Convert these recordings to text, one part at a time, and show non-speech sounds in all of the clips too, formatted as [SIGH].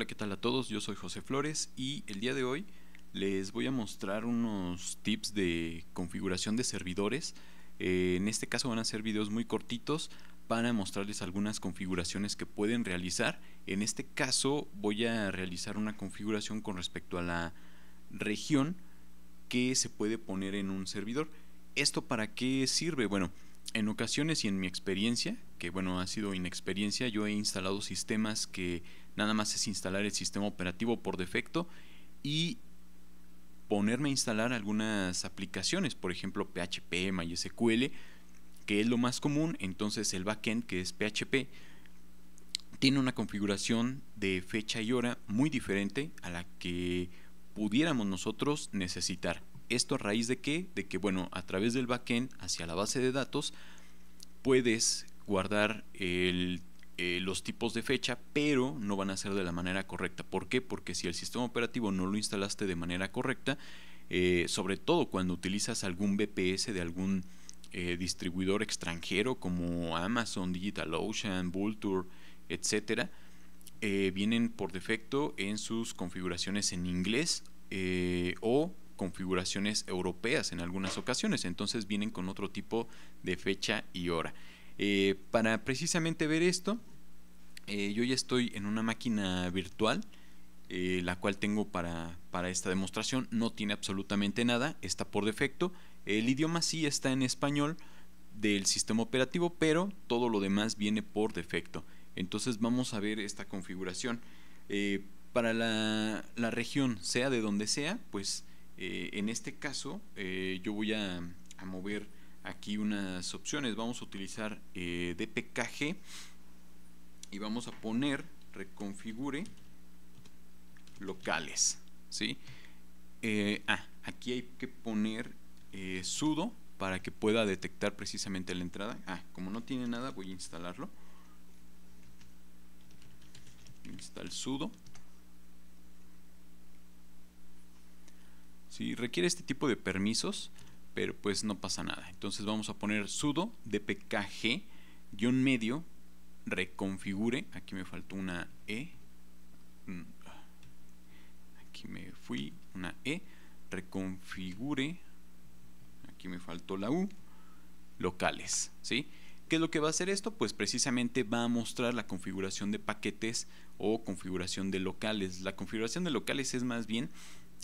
Hola, ¿qué tal a todos? Yo soy José Flores y el día de hoy les voy a mostrar unos tips de configuración de servidores. Eh, en este caso van a ser videos muy cortitos para mostrarles algunas configuraciones que pueden realizar. En este caso voy a realizar una configuración con respecto a la región que se puede poner en un servidor. ¿Esto para qué sirve? Bueno, en ocasiones y en mi experiencia, que bueno ha sido inexperiencia, yo he instalado sistemas que nada más es instalar el sistema operativo por defecto y ponerme a instalar algunas aplicaciones, por ejemplo PHP, MySQL, que es lo más común, entonces el backend que es PHP tiene una configuración de fecha y hora muy diferente a la que pudiéramos nosotros necesitar. Esto a raíz de que, de que bueno, a través del backend hacia la base de datos puedes guardar el eh, los tipos de fecha, pero no van a ser de la manera correcta. ¿Por qué? Porque si el sistema operativo no lo instalaste de manera correcta, eh, sobre todo cuando utilizas algún BPS de algún eh, distribuidor extranjero como Amazon, DigitalOcean, Vulture, etcétera vienen por defecto en sus configuraciones en inglés o configuraciones europeas en algunas ocasiones, entonces vienen con otro tipo de fecha y hora. para precisamente ver esto, eh, yo ya estoy en una máquina virtual, eh, la cual tengo para, para, esta demostración. No tiene absolutamente nada, está por defecto. El idioma sí está en español del sistema operativo, pero todo lo demás viene por defecto. Entonces vamos a ver esta configuración. Eh, para la, región, sea de donde sea, pues en este caso yo voy a, a, mover aquí unas opciones. Vamos a utilizar DPKG y vamos a poner reconfigure locales. ¿sí? Eh, ah, aquí hay que poner eh, sudo para que pueda detectar precisamente la entrada. Ah, como no tiene nada, voy a instalarlo. Instal sudo. Si requiere este tipo de permisos, pero pues no pasa nada. Entonces vamos a poner sudo dpkg-medio reconfigure, aquí me faltó una E, mm. aquí me fui, una E, reconfigure, aquí me faltó la U, locales, ¿sí? ¿Qué es lo que va a hacer esto? Pues precisamente va a mostrar la configuración de paquetes o configuración de locales. La configuración de locales es más bien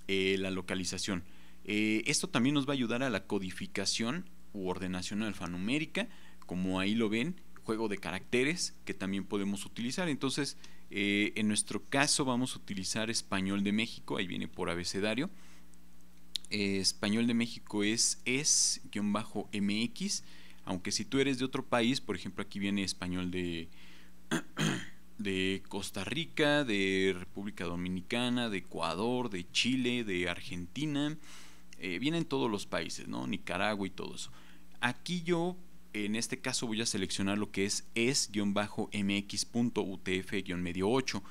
eh, la localización. Eh, esto también nos va a ayudar a la codificación u ordenación alfanumérica, como ahí lo ven, juego de caracteres que también podemos utilizar. Entonces, eh, en nuestro caso vamos a utilizar español de México, ahí viene por abecedario. Eh, español de México es es-mx, aunque si tú eres de otro país, por ejemplo aquí viene español de, [CLEARS THROAT] de Costa Rica, de República Dominicana, de Ecuador, de Chile, de Argentina, eh, vienen todos los países, ¿no? Nicaragua y todo eso. Aquí yo en este caso voy a seleccionar lo que es es-mx.utf-8,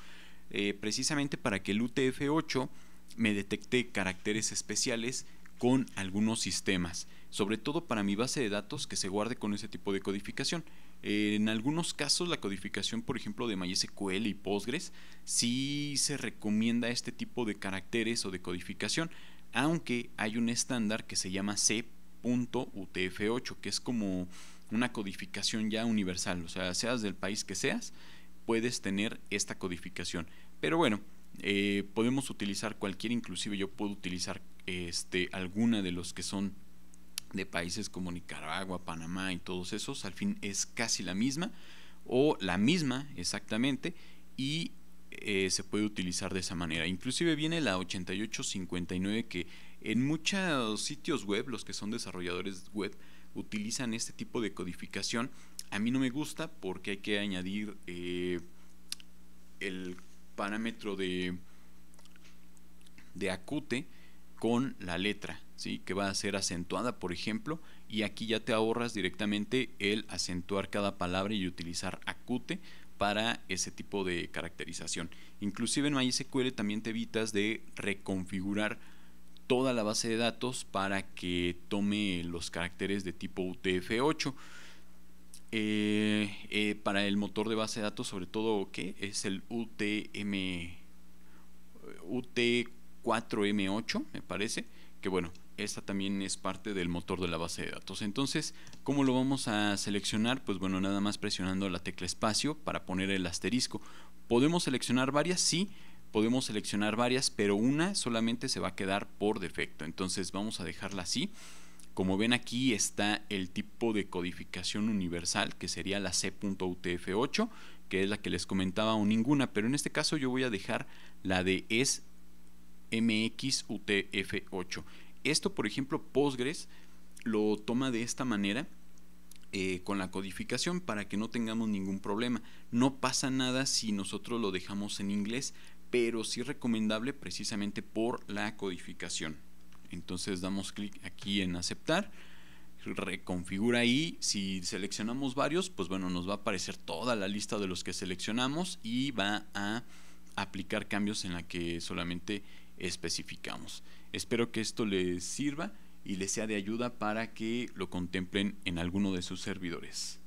eh, precisamente para que el UTF-8 me detecte caracteres especiales con algunos sistemas, sobre todo para mi base de datos que se guarde con ese tipo de codificación. En algunos casos la codificación, por ejemplo, de MySQL y Postgres, sí se recomienda este tipo de caracteres o de codificación, aunque hay un estándar que se llama C.UTF8, que es como una codificación ya universal, o sea, seas del país que seas, puedes tener esta codificación. Pero bueno, eh, podemos utilizar cualquier, inclusive yo puedo utilizar este, alguna de los que son de países como Nicaragua, Panamá y todos esos, al fin es casi la misma o la misma exactamente y eh, se puede utilizar de esa manera. Inclusive viene la 8859 que en muchos sitios web, los que son desarrolladores web, utilizan este tipo de codificación. A mí no me gusta porque hay que añadir eh, el parámetro de, de acute con la letra, ¿sí? que va a ser acentuada, por ejemplo, y aquí ya te ahorras directamente el acentuar cada palabra y utilizar acute para ese tipo de caracterización. Inclusive en MySQL también te evitas de reconfigurar toda la base de datos para que tome los caracteres de tipo UTF-8. Eh, eh, para el motor de base de datos, sobre todo, que es el UTM, UT4M8, me parece. Que bueno, esta también es parte del motor de la base de datos. Entonces, ¿cómo lo vamos a seleccionar? Pues bueno, nada más presionando la tecla espacio para poner el asterisco. ¿Podemos seleccionar varias? Sí, podemos seleccionar varias, pero una solamente se va a quedar por defecto. Entonces vamos a dejarla así. Como ven aquí está el tipo de codificación universal, que sería la C.UTF8, que es la que les comentaba o ninguna, pero en este caso yo voy a dejar la de es UTF 8 Esto, por ejemplo, Postgres lo toma de esta manera eh, con la codificación para que no tengamos ningún problema. No pasa nada si nosotros lo dejamos en inglés pero sí recomendable precisamente por la codificación. Entonces damos clic aquí en aceptar, reconfigura y si seleccionamos varios, pues bueno, nos va a aparecer toda la lista de los que seleccionamos y va a aplicar cambios en la que solamente especificamos. Espero que esto les sirva y les sea de ayuda para que lo contemplen en alguno de sus servidores.